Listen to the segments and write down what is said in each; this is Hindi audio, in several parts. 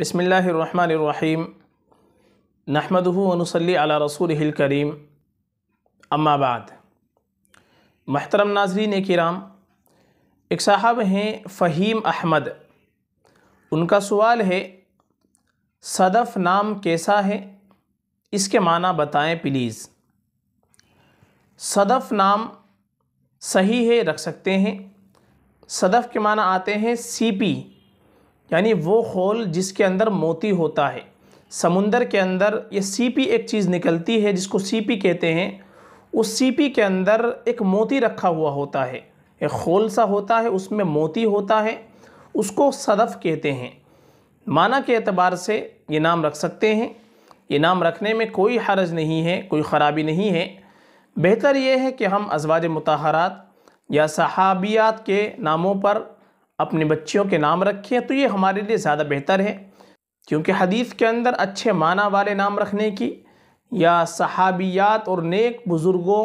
बसमीम नहमदनसली अला रसूल करीम अम्माबाद महतरम नाजरीन कराम एक साहब हैं फ़हीम अहमद उनका सवाल है सदफ़ नाम कैसा है इसके माना बताएं प्लीज़ सदफ़ नाम सही है रख सकते हैं सदफ़ के माना आते हैं सीपी यानी वो खोल जिसके अंदर मोती होता है समुंदर के अंदर ये सीपी एक चीज़ निकलती है जिसको सीपी कहते हैं उस सीपी के अंदर एक मोती रखा हुआ होता है एक खोल सा होता है उसमें मोती होता है उसको सदफ़ कहते हैं माना के अतबार से ये नाम रख सकते हैं ये नाम रखने में कोई हरज नहीं है कोई ख़राबी नहीं है बेहतर ये है कि हम अजवाज मतहरात या सहाबियात के नामों पर अपने बच्चियों के नाम रखें तो ये हमारे लिए ज़्यादा बेहतर है क्योंकि हदीस के अंदर अच्छे माना वाले नाम रखने की या सहाबियात और नेक बुज़ुर्गों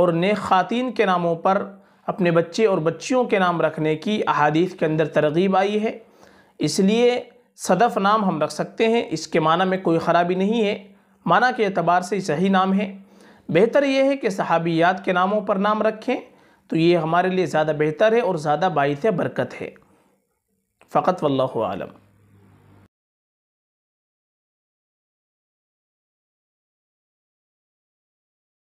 और नेक ख़ातिन के नामों पर अपने बच्चे और बच्चियों के नाम रखने की अहादीस के अंदर तरगीब आई है इसलिए सदफ़ नाम हम रख सकते हैं इसके माना में कोई ख़राबी नहीं है माना के अतबार से सही नाम है बेहतर यह है कि सहाबियात के नामों पर नाम रखें तो ये हमारे लिए ज़्यादा बेहतर है और ज़्यादा बाईस बरकत है फ़कत वल्लम